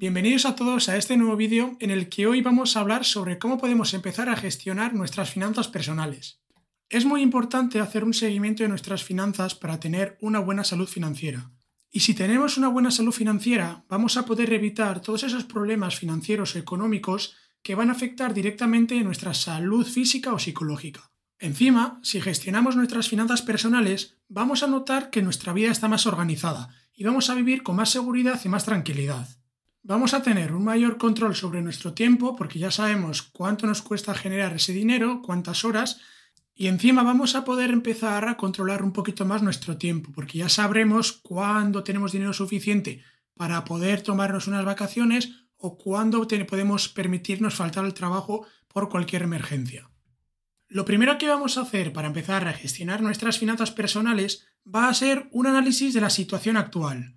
Bienvenidos a todos a este nuevo vídeo en el que hoy vamos a hablar sobre cómo podemos empezar a gestionar nuestras finanzas personales. Es muy importante hacer un seguimiento de nuestras finanzas para tener una buena salud financiera. Y si tenemos una buena salud financiera, vamos a poder evitar todos esos problemas financieros o económicos que van a afectar directamente nuestra salud física o psicológica. Encima, si gestionamos nuestras finanzas personales, vamos a notar que nuestra vida está más organizada y vamos a vivir con más seguridad y más tranquilidad. Vamos a tener un mayor control sobre nuestro tiempo porque ya sabemos cuánto nos cuesta generar ese dinero, cuántas horas, y encima vamos a poder empezar a controlar un poquito más nuestro tiempo porque ya sabremos cuándo tenemos dinero suficiente para poder tomarnos unas vacaciones o cuándo podemos permitirnos faltar al trabajo por cualquier emergencia. Lo primero que vamos a hacer para empezar a gestionar nuestras finanzas personales va a ser un análisis de la situación actual.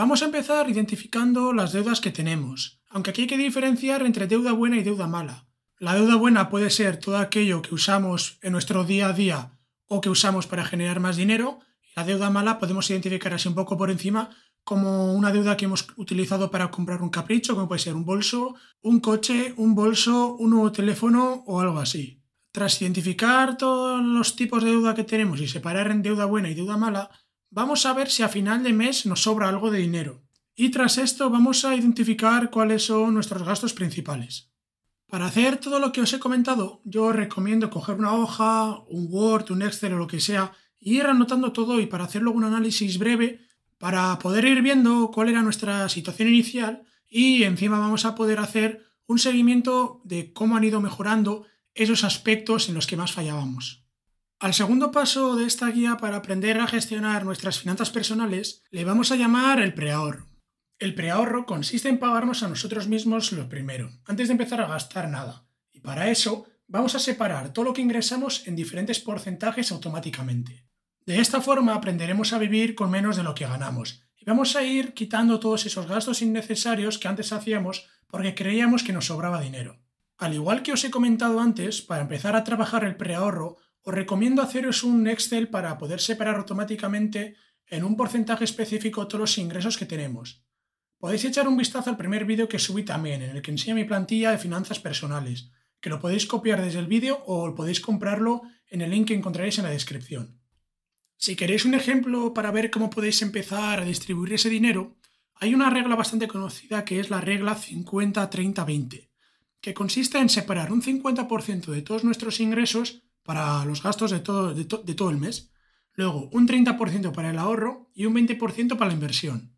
Vamos a empezar identificando las deudas que tenemos, aunque aquí hay que diferenciar entre deuda buena y deuda mala. La deuda buena puede ser todo aquello que usamos en nuestro día a día o que usamos para generar más dinero, la deuda mala podemos identificar así un poco por encima como una deuda que hemos utilizado para comprar un capricho, como puede ser un bolso, un coche, un bolso, un nuevo teléfono o algo así. Tras identificar todos los tipos de deuda que tenemos y separar en deuda buena y deuda mala, Vamos a ver si a final de mes nos sobra algo de dinero. Y tras esto vamos a identificar cuáles son nuestros gastos principales. Para hacer todo lo que os he comentado, yo os recomiendo coger una hoja, un Word, un Excel o lo que sea, y ir anotando todo y para hacer luego un análisis breve para poder ir viendo cuál era nuestra situación inicial y encima vamos a poder hacer un seguimiento de cómo han ido mejorando esos aspectos en los que más fallábamos. Al segundo paso de esta guía para aprender a gestionar nuestras finanzas personales le vamos a llamar el preahorro. El preahorro consiste en pagarnos a nosotros mismos lo primero, antes de empezar a gastar nada. Y para eso vamos a separar todo lo que ingresamos en diferentes porcentajes automáticamente. De esta forma aprenderemos a vivir con menos de lo que ganamos y vamos a ir quitando todos esos gastos innecesarios que antes hacíamos porque creíamos que nos sobraba dinero. Al igual que os he comentado antes, para empezar a trabajar el preahorro os recomiendo haceros un Excel para poder separar automáticamente en un porcentaje específico todos los ingresos que tenemos. Podéis echar un vistazo al primer vídeo que subí también, en el que enseño mi plantilla de finanzas personales, que lo podéis copiar desde el vídeo o podéis comprarlo en el link que encontraréis en la descripción. Si queréis un ejemplo para ver cómo podéis empezar a distribuir ese dinero, hay una regla bastante conocida que es la regla 50-30-20, que consiste en separar un 50% de todos nuestros ingresos para los gastos de todo, de, todo el mes. Luego, un 30% para el ahorro y un 20% para la inversión.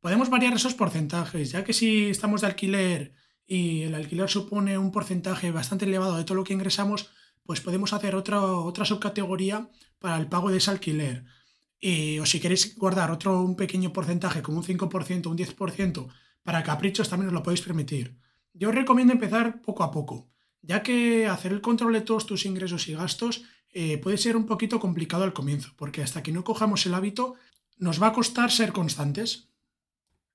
Podemos variar esos porcentajes, ya que si estamos de alquiler y el alquiler supone un porcentaje bastante elevado de todo lo que ingresamos, pues podemos hacer otra, otra subcategoría para el pago de ese alquiler. o si queréis guardar otro un pequeño porcentaje, como un 5%, un 10%, para caprichos también os lo podéis permitir. Yo os recomiendo empezar poco a poco ya que hacer el control de todos tus ingresos y gastos eh, puede ser un poquito complicado al comienzo, porque hasta que no cojamos el hábito nos va a costar ser constantes.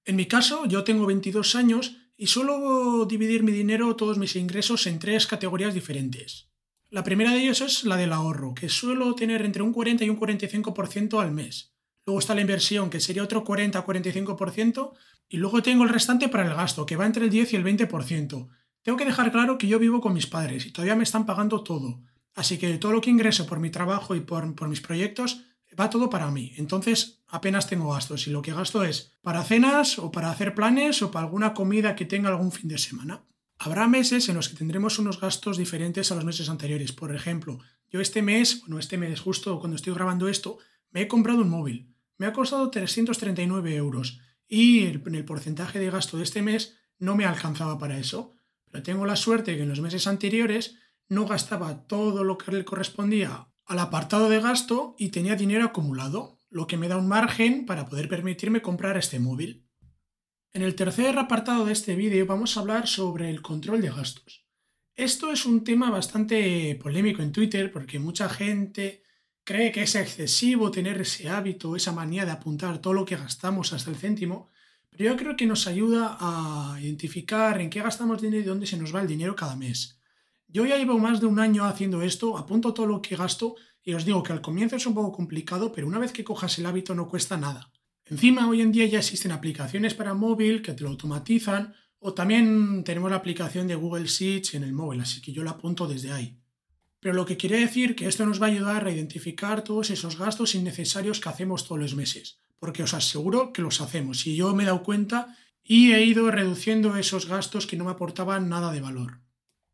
En mi caso, yo tengo 22 años y suelo dividir mi dinero, todos mis ingresos, en tres categorías diferentes. La primera de ellos es la del ahorro, que suelo tener entre un 40 y un 45% al mes. Luego está la inversión, que sería otro 40-45%, y luego tengo el restante para el gasto, que va entre el 10 y el 20%, tengo que dejar claro que yo vivo con mis padres y todavía me están pagando todo. Así que todo lo que ingreso por mi trabajo y por, mis proyectos va todo para mí. Entonces apenas tengo gastos y lo que gasto es para cenas o para hacer planes o para alguna comida que tenga algún fin de semana. Habrá meses en los que tendremos unos gastos diferentes a los meses anteriores. Por ejemplo, yo este mes, bueno, este mes justo cuando estoy grabando esto, me he comprado un móvil. Me ha costado 339 euros y el porcentaje de gasto de este mes no me alcanzaba para eso. Pero tengo la suerte que en los meses anteriores no gastaba todo lo que le correspondía al apartado de gasto y tenía dinero acumulado, lo que me da un margen para poder permitirme comprar este móvil. En el tercer apartado de este vídeo vamos a hablar sobre el control de gastos. Esto es un tema bastante polémico en Twitter porque mucha gente cree que es excesivo tener ese hábito, esa manía de apuntar todo lo que gastamos hasta el céntimo, pero yo creo que nos ayuda a identificar en qué gastamos dinero y dónde se nos va el dinero cada mes. Yo ya llevo más de un año haciendo esto, apunto todo lo que gasto y os digo que al comienzo es un poco complicado, pero una vez que cojas el hábito no cuesta nada. Encima, hoy en día ya existen aplicaciones para móvil que te lo automatizan o también tenemos la aplicación de Google Sheets en el móvil, así que yo la apunto desde ahí. Pero lo que quiere decir que esto nos va a ayudar a identificar todos esos gastos innecesarios que hacemos todos los meses porque os aseguro que los hacemos y yo me he dado cuenta y he ido reduciendo esos gastos que no me aportaban nada de valor.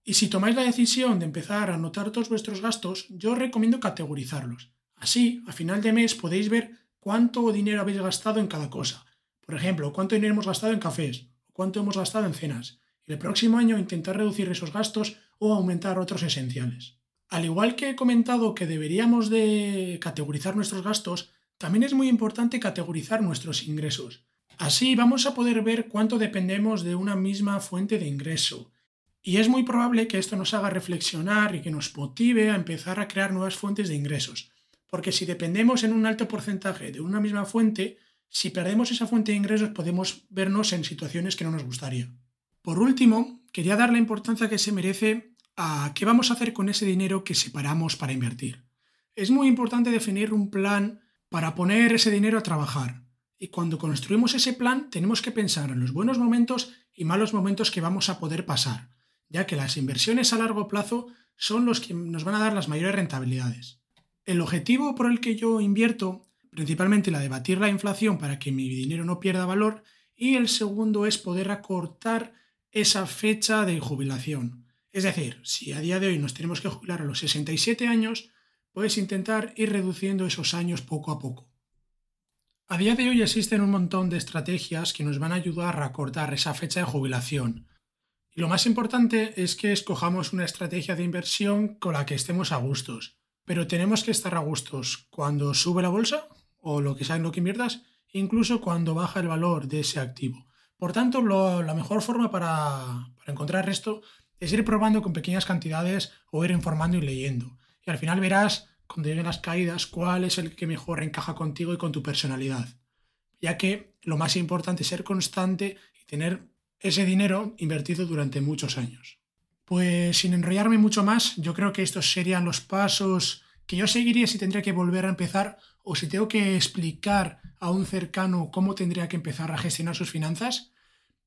Y si tomáis la decisión de empezar a anotar todos vuestros gastos, yo os recomiendo categorizarlos. Así, a final de mes podéis ver cuánto dinero habéis gastado en cada cosa. Por ejemplo, cuánto dinero hemos gastado en cafés o cuánto hemos gastado en cenas. Y el próximo año intentar reducir esos gastos o aumentar otros esenciales. Al igual que he comentado que deberíamos de categorizar nuestros gastos, también es muy importante categorizar nuestros ingresos. Así vamos a poder ver cuánto dependemos de una misma fuente de ingreso. Y es muy probable que esto nos haga reflexionar y que nos motive a empezar a crear nuevas fuentes de ingresos. Porque si dependemos en un alto porcentaje de una misma fuente, si perdemos esa fuente de ingresos podemos vernos en situaciones que no nos gustaría. Por último, quería dar la importancia que se merece a qué vamos a hacer con ese dinero que separamos para invertir. Es muy importante definir un plan para poner ese dinero a trabajar. Y cuando construimos ese plan tenemos que pensar en los buenos momentos y malos momentos que vamos a poder pasar, ya que las inversiones a largo plazo son los que nos van a dar las mayores rentabilidades. El objetivo por el que yo invierto, principalmente la de batir la inflación para que mi dinero no pierda valor, y el segundo es poder acortar esa fecha de jubilación. Es decir, si a día de hoy nos tenemos que jubilar a los 67 años, puedes intentar ir reduciendo esos años poco a poco. A día de hoy existen un montón de estrategias que nos van a ayudar a acortar esa fecha de jubilación. Y lo más importante es que escojamos una estrategia de inversión con la que estemos a gustos. Pero tenemos que estar a gustos cuando sube la bolsa o lo que sea en lo que inviertas, incluso cuando baja el valor de ese activo. Por tanto, la mejor forma para encontrar esto es ir probando con pequeñas cantidades o ir informando y leyendo y al final verás cuando lleguen las caídas cuál es el que mejor encaja contigo y con tu personalidad. Ya que lo más importante es ser constante y tener ese dinero invertido durante muchos años. Pues sin enrollarme mucho más, yo creo que estos serían los pasos que yo seguiría si tendría que volver a empezar o si tengo que explicar a un cercano cómo tendría que empezar a gestionar sus finanzas.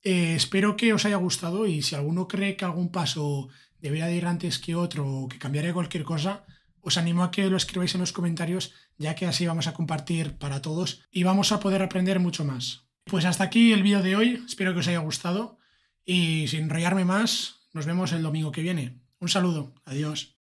Eh, espero que os haya gustado y si alguno cree que algún paso debería de ir antes que otro o que cambiaría cualquier cosa, os animo a que lo escribáis en los comentarios, ya que así vamos a compartir para todos y vamos a poder aprender mucho más. Pues hasta aquí el vídeo de hoy, espero que os haya gustado y sin enrollarme más, nos vemos el domingo que viene. Un saludo, adiós.